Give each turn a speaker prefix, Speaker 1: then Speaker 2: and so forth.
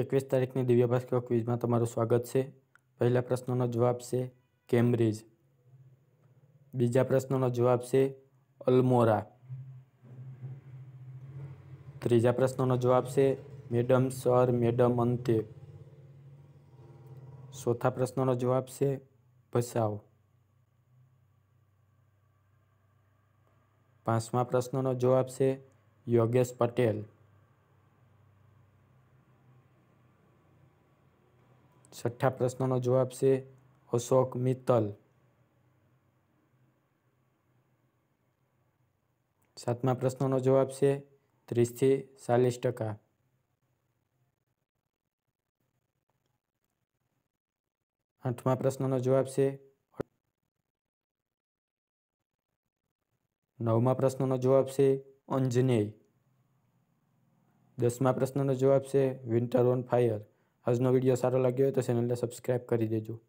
Speaker 1: एकवीस तारीखनी दिव्य भास्कर क्विज में तरु स्वागत है पहला प्रश्नों जवाब से केम्ब्रिज बीजा प्रश्नों जवाब से अल्मोरा तीजा प्रश्नों जवाब से मैडम सर मैडम अंत्य चौथा प्रश्नों जवाब से भसाओ पांचमा प्रश्नों जवाब से योगेश पटेल छठा प्रश्न ना जवाब से अशोक मित्तल सातमा प्रश्न ना जवाब से तीस थी चालीस टका आठमा प्रश्न ना जवाब से नौमा प्रश्न ना जवाब से अंजनेय दसमा प्रश्न ना जवाब से विंटर ऑन फायर આજનો વિડીયો સારો લાગ્યો હોય તો ચેનલને સબસ્ક્રાઈબ કરી દેજો